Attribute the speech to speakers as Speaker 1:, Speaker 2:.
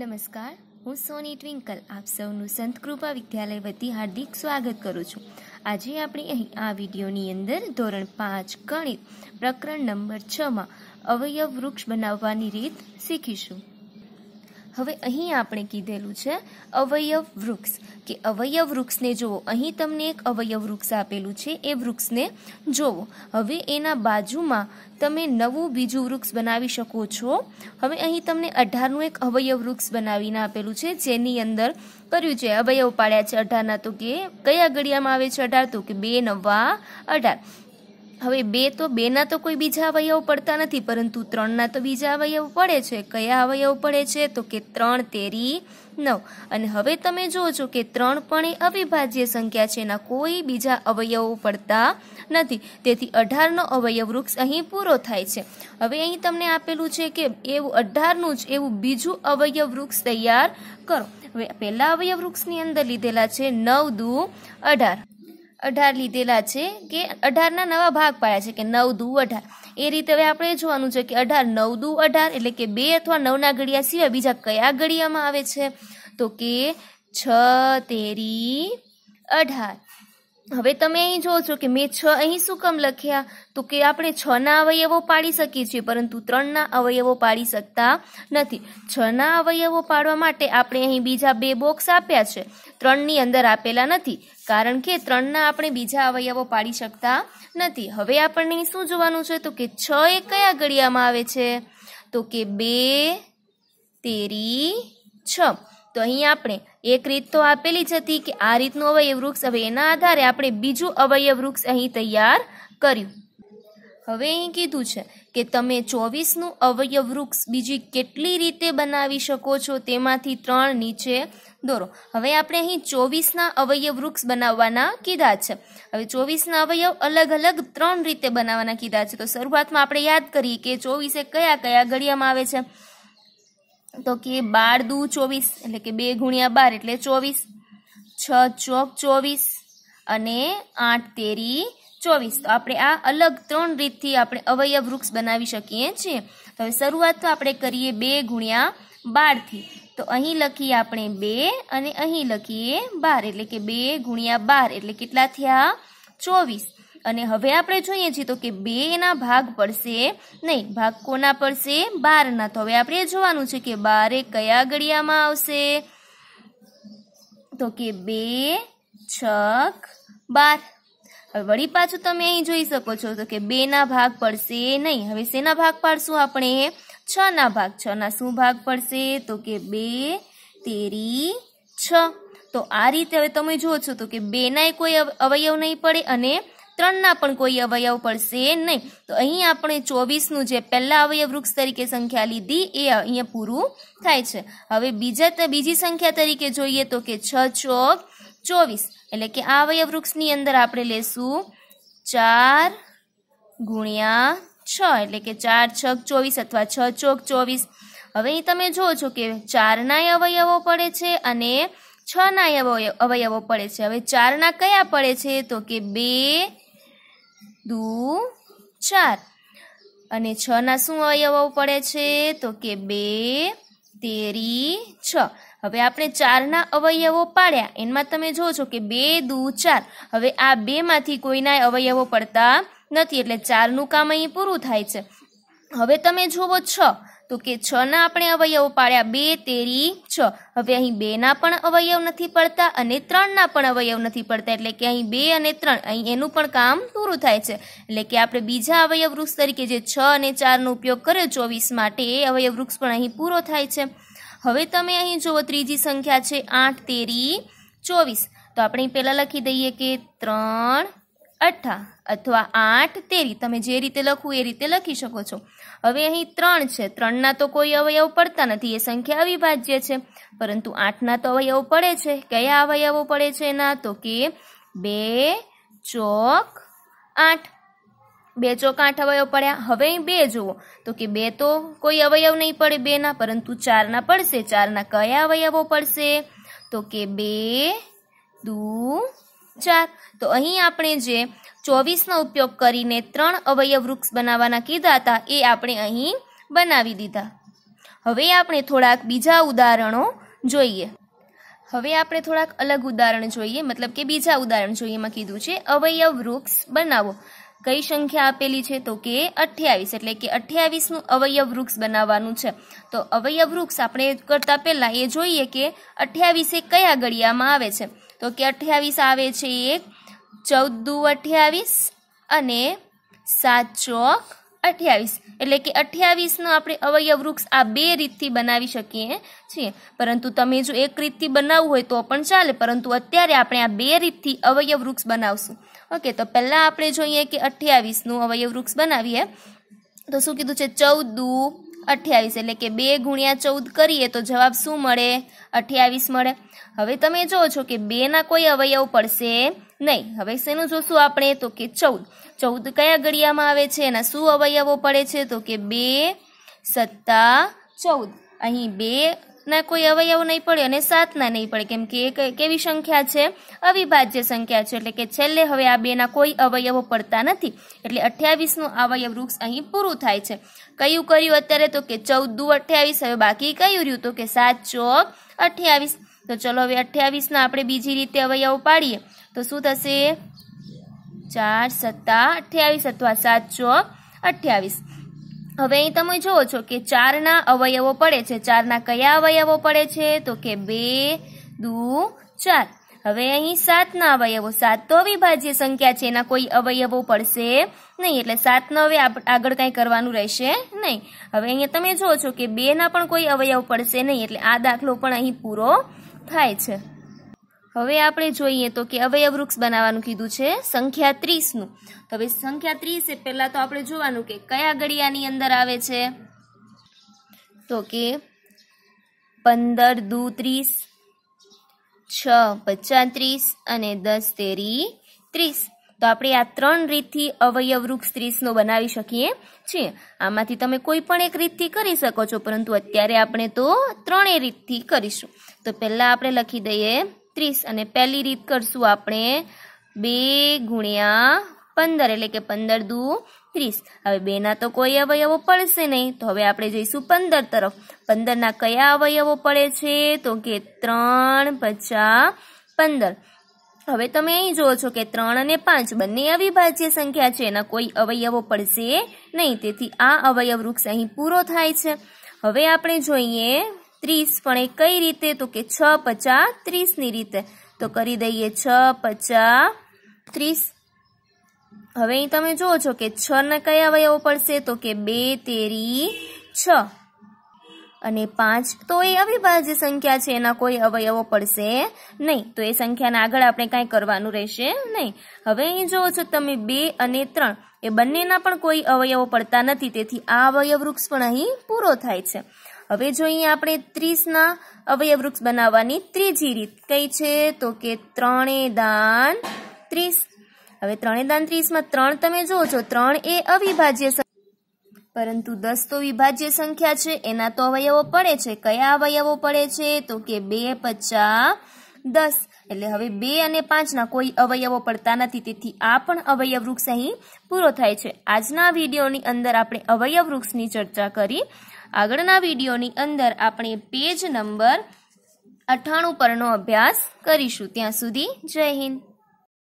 Speaker 1: નમસ્કાર હું સોની ટ્વિંકલ આપ સૌનું સંત કૃપા વિદ્યાલય વતી હાર્દિક સ્વાગત કરું છું આજે આપણે અહીં આ વિડીયોની અંદર ધોરણ પાંચ ગણિત પ્રકરણ નંબર છમાં અવયવ વૃક્ષ બનાવવાની રીત શીખીશું હવે અહીં આપણે કીધેલું છે અવયવ વૃક્ષ કે અવયવ વૃક્ષને જોવો અહીં તમને એક અવયવ વૃક્ષ આપેલું છે એ વૃક્ષને જુઓ હવે એના બાજુમાં તમે નવું બીજું વૃક્ષ બનાવી શકો છો હવે અહીં તમને અઢારનું એક અવયવ વૃક્ષ બનાવીને આપેલું છે જેની અંદર કર્યું છે અવયવ પાડ્યા છે અઢારના તો કે કયા ગળિયામાં આવે છે અઢાર તો કે બે નવા અઢાર હવે બે તો બેના તો કોઈ બીજા અવયવ પડતા નથી પરંતુ ત્રણના તો બીજા અવયવ પડે છે કયા અવયવ પડે છે તો કે ત્રણ તેરી નવ અને હવે તમે જોજો કે ત્રણ પણ એ અવિભાજ્ય સંખ્યા છે એના કોઈ બીજા અવયવો પડતા નથી તેથી અઢારનો અવયવ વૃક્ષ અહીં પૂરો થાય છે હવે અહીં તમને આપેલું છે કે એવું અઢારનું જ એવું બીજું અવયવ વૃક્ષ તૈયાર કરો હવે પહેલા અવયવ વૃક્ષની અંદર લીધેલા છે નવ દુ અઢાર અઢાર લીધેલા છે કે અઢારના નવા ભાગ પાડ્યા છે કે નવ દુ અઢાર એ રીતે હવે આપણે જોવાનું છે કે અઢાર નવ દુ અઢાર એટલે કે બે અથવા નવના ઘડિયા સિવાય બીજા કયા ઘડિયામાં આવે છે તો કે છ તેરી અઢાર હવે તમે અહીં જોવો છો કે મેં છ અહીં શું કામ લખ્યા તો કે આપણે છ ના અવયવો પાડી શકીએ છીએ પરંતુ ત્રણના અવયવો પાડી શકતા નથી છ ના અવયવો પાડવા માટે આપણે અહીં બીજા બે બોક્સ આપ્યા છે ત્રણની અંદર આપેલા નથી કારણ કે ત્રણના આપણે બીજા અવયવો પાડી શકતા નથી હવે આપણને શું જોવાનું છે તો કે છ એ કયા ગળિયામાં આવે છે તો કે બે તેરી છ તો અહીં આપણે એક રીત તો આપેલી જ હતી કે આ રીતનું અવયવ વૃક્ષ હવે એના આધારે આપણે બીજું અવયવ વૃક્ષ અહીં તૈયાર કર્યું હવે અહીં કીધું છે કે તમે ચોવીસનું અવયવ વૃક્ષ બીજી કેટલી રીતે બનાવી શકો છો તેમાંથી ત્રણ નીચે દોરો હવે આપણે અહીં ચોવીસના અવયવ વૃક્ષ બનાવવાના કીધા છે હવે ચોવીસના અવયવ અલગ અલગ ત્રણ રીતે બનાવવાના કીધા છે તો શરૂઆતમાં આપણે યાદ કરીએ કે ચોવીસે કયા કયા ઘડિયામાં આવે છે તો કે બાર દુ ચોવીસ એટલે કે બે ગુણ્યા બાર એટલે ચોવીસ છ ચોક ચોવીસ અને આઠ તેરી ચોવીસ તો આપણે આ અલગ ત્રણ રીતથી આપણે અવયવ વૃક્ષ બનાવી શકીએ છીએ તો હવે શરૂઆત તો આપણે કરીએ બે ગુણ્યા બારથી તો અહીં લખીએ આપણે બે અને અહીં લખીએ બાર એટલે કે બે ગુણ્યા બાર એટલે કેટલા થયા ચોવીસ અને હવે આપણે જોઈએ છીએ તો કે બેના ભાગ પડશે નહીં ભાગ કોના પડશે બારના તો હવે આપણે જોવાનું છે કે બારે કયા ગળિયામાં આવશે તો કે બે છક બાર હવે વળી પાછું તમે અહીં જોઈ શકો છો તો કે બે ના ભાગ પડશે નહીં હવે શેના ભાગ પાડશું આપણે છ ના ભાગ છ ના શું ભાગ પડશે તો કે બે તેરી છ તો આ રીતે હવે તમે જુઓ છો તો કે બેના કોઈ અવયવ નહીં પડે અને ત્રણના પણ કોઈ અવયવ પડશે નહીં તો અહીં આપણે ચોવીસનું જે પહેલા અવયવ વૃક્ષ તરીકે સંખ્યા લીધી એ અહીંયા પૂરું થાય છે હવે બીજા બીજી સંખ્યા તરીકે જોઈએ તો કે છ ચોક ચોવીસ એટલે કે આ અવયવ વૃક્ષની અંદર આપણે લેશું ચાર ગુણ્યા છ એટલે કે ચાર છક ચોવીસ અથવા છ ચોક ચોવીસ હવે અહીં તમે જુઓ છો કે ચારનાય અવયવો પડે છે અને છ ના અવયવો પડે છે હવે ચારના કયા પડે છે તો કે બે દુ ચાર અને છ ના શું અવયવો પડે છે તો કે બે તેરી છ હવે આપણે ચારના અવયવો પાડ્યા એમાં તમે જો છો કે બે દુ ચાર હવે આ બેમાંથી કોઈના અવયવો પડતા નથી એટલે ચારનું કામ અહીં પૂરું થાય છે હવે તમે જુઓ છ તો કે છ ના આપણે અવયવો પાડ્યા બે તેરી છ હવે અહીં બે ના પણ અવયવ નથી પડતા અને ત્રણ ના પણ અવયવ નથી પડતા એટલે કે અહીં બે અને ત્રણ અહીં એનું પણ કામ પૂરું થાય છે એટલે કે આપણે બીજા અવયવ વૃક્ષ તરીકે જે છ અને ચારનો ઉપયોગ કર્યો ચોવીસ માટે એ અવયવ વૃક્ષ પણ અહીં પૂરો થાય છે હવે તમે અહીં જુઓ ત્રીજી સંખ્યા છે આઠ તેરી ચોવીસ તો આપણે પહેલાં લખી દઈએ કે ત્રણ અઠા અથવા આઠ તેરી તમે જે રીતે લખવું એ રીતે લખી શકો છો હવે અહીં ત્રણ છે ત્રણના તો કોઈ અવયવ પડતા નથી એ સંખ્યા અવિભાજ્ય છે પરંતુ આઠના તો અવયવ પડે છે કયા અવયવો પડે છે એના તો કે બે ચોક આઠ બે ચોક આઠ અવયવ પડ્યા હવે બે જુઓ તો કે બે તો કોઈ અવયવ નહીં પડે બેના પરંતુ ચારના પડશે ચારના કયા અવયવો પડશે તો કે બે દૂ ચાર તો અહીં આપણે જે ચોવીસનો ઉપયોગ કરીને ત્રણ અવયવ વૃક્ષ બનાવવાના કીધા હતા એ આપણે અહીં બનાવી દીધા હવે આપણે થોડાક બીજા ઉદાહરણો જોઈએ હવે આપણે થોડાક અલગ ઉદાહરણ જોઈએ મતલબ કે બીજા ઉદાહરણ જોઈએ એમાં કીધું છે અવયવ વૃક્ષ બનાવો કઈ સંખ્યા આપેલી છે તો કે અઠ્યાવીસ એટલે કે અઠ્યાવીસનું અવયવ વૃક્ષ બનાવવાનું છે તો અવયવ વૃક્ષ આપણે કરતાં પહેલાં એ જોઈએ કે અઠ્યાવીસે કયા ગળિયામાં આવે છે તો કે અઠ્યાવીસ આવે છે એક ચૌદ અઠ્યાવીસ અને સાત ચોક અઠ્યાવીસ એટલે કે અઠ્યાવીસનો આપણે અવયવ વૃક્ષ આ બે રીતથી બનાવી શકીએ છીએ પરંતુ તમે જો એક રીતથી બનાવવું હોય તો પણ ચાલે પરંતુ અત્યારે આપણે આ બે રીતથી અવયવ વૃક્ષ બનાવશું ઓકે તો પહેલાં આપણે જોઈએ કે અઠ્યાવીસનું અવયવ વૃક્ષ બનાવીએ તો શું કીધું છે ચૌદ દુ અઠ્યાવીસ એટલે કે બે ગુણ્યા ચૌદ કરીએ તો જવાબ શું મળે અઠ્યાવીસ મળે હવે તમે જુઓ છો કે બેના કોઈ અવયવ પડશે નહીં હવે શેનું જોશું આપણે તો કે ચૌદ ચૌદ કયા ઘડિયામાં આવે છે એના શું અવયવો પડે છે તો કે બે સત્તા ચૌદ અહીં બે ના કોઈ અવયવ નહીં પડે અને સાતના નહીં પડે કેમ કે એ કેવી સંખ્યા છે અવિભાજ્ય સંખ્યા છે એટલે કે છેલ્લે હવે આ બેના કોઈ અવયવો પડતા નથી એટલે અઠ્યાવીસનું અવયવ વૃક્ષ અહીં પૂરું થાય છે કયું કર્યું અત્યારે તો કે ચૌદ દુ અઠ્યાવીસ હવે બાકી કયું રહ્યું તો કે સાત ચોક અઠ્યાવીસ તો ચલો હવે અઠ્યાવીસના આપણે બીજી રીતે અવયવ પાડીએ તો શું થશે ચાર સત્તા અઠ્યાવીસ અથવા સાત ચોક અઠ્યાવીસ હવે અહીં તમે જુઓ છો કે ચારના અવયવો પડે છે ચારના કયા અવયવો પડે છે તો કે બે દુ ચાર હવે અહીં સાતના અવયવો સાત તો અવિભાજ્ય સંખ્યા છે એના કોઈ અવયવો પડશે નહીં એટલે સાતનો હવે આગળ કાંઈ કરવાનું રહેશે નહીં હવે અહીંયા તમે જુઓ છો કે બેના પણ કોઈ અવયવ પડશે નહીં એટલે આ દાખલો પણ અહીં પૂરો થાય છે હવે આપણે જોઈએ તો કે અવયવ વૃક્ષ બનાવવાનું કીધું છે સંખ્યા ત્રીસનું તો હવે સંખ્યા ત્રીસ એ પહેલાં તો આપણે જોવાનું કે કયા ગળિયાની અંદર આવે છે તો કે પંદર દુ ત્રીસ છ પચાત્રીસ અને દસ તેરી ત્રીસ તો આપણે આ ત્રણ રીતથી અવયવ વૃક્ષ ત્રીસનો બનાવી શકીએ છીએ આમાંથી તમે કોઈ પણ એક રીતથી કરી શકો છો પરંતુ અત્યારે આપણે તો ત્રણેય રીતથી કરીશું તો પહેલાં આપણે લખી દઈએ ત્રીસ અને પહેલી રીત કરશું આપણે બે ગુણ્યા પંદર એટલે કે પંદર દુ ત્રીસ હવે બેના તો કોઈ અવયવો પડશે નહીં તો હવે આપણે જઈશું પંદર તરફ પંદરના કયા અવયવો પડે છે તો કે ત્રણ પચાસ પંદર હવે તમે અહીં જુઓ છો કે ત્રણ અને પાંચ બંને અવિભાજ્ય સંખ્યા છે એના કોઈ અવયવો પડશે નહીં તેથી આ અવયવ વૃક્ષ અહીં પૂરો થાય છે હવે આપણે જોઈએ ત્રીસ પણ એ કઈ રીતે તો કે છ પચા ત્રીસની રીતે તો કરી દઈએ છ પચા ત્રીસ હવે અહીં તમે જુઓ છો કે છ ના કયા અવયવો પડશે તો કે બે તેરી છ અને પાંચ તો એ અવિભાજ્ય સંખ્યા છે એના કોઈ અવયવો પડશે નહીં તો એ સંખ્યાને આગળ આપણે કાંઈ કરવાનું રહેશે નહીં હવે અહીં જુઓ છો તમે બે અને ત્રણ એ બંનેના પણ કોઈ અવયવો પડતા નથી તેથી આ અવયવ વૃક્ષ પણ અહીં પૂરો થાય છે હવે જો અહીં આપણે ત્રીસના અવયવ વૃક્ષ બનાવવાની ત્રીજી રીત કઈ છે તો કે ત્રણે દાન ત્રીસ હવે ત્રણે દાન ત્રીસમાં ત્રણ તમે જુઓ છો ત્રણ એ અવિભાજ્ય પરંતુ દસ તો વિભાજ્ય સંખ્યા છે એના તો અવયવો પડે છે કયા અવયવો પડે છે તો કે બે પચા દસ એટલે હવે બે અને પાંચના કોઈ અવયવો પડતા નથી તેથી આ પણ અવયવ વૃક્ષ અહીં પૂરો થાય છે આજના વિડીયોની અંદર આપણે અવયવ વૃક્ષની ચર્ચા કરી આગળના વિડીયોની અંદર આપણે પેજ નંબર અઠ્ઠાણું પરનો અભ્યાસ કરીશું ત્યાં સુધી જય હિન્દ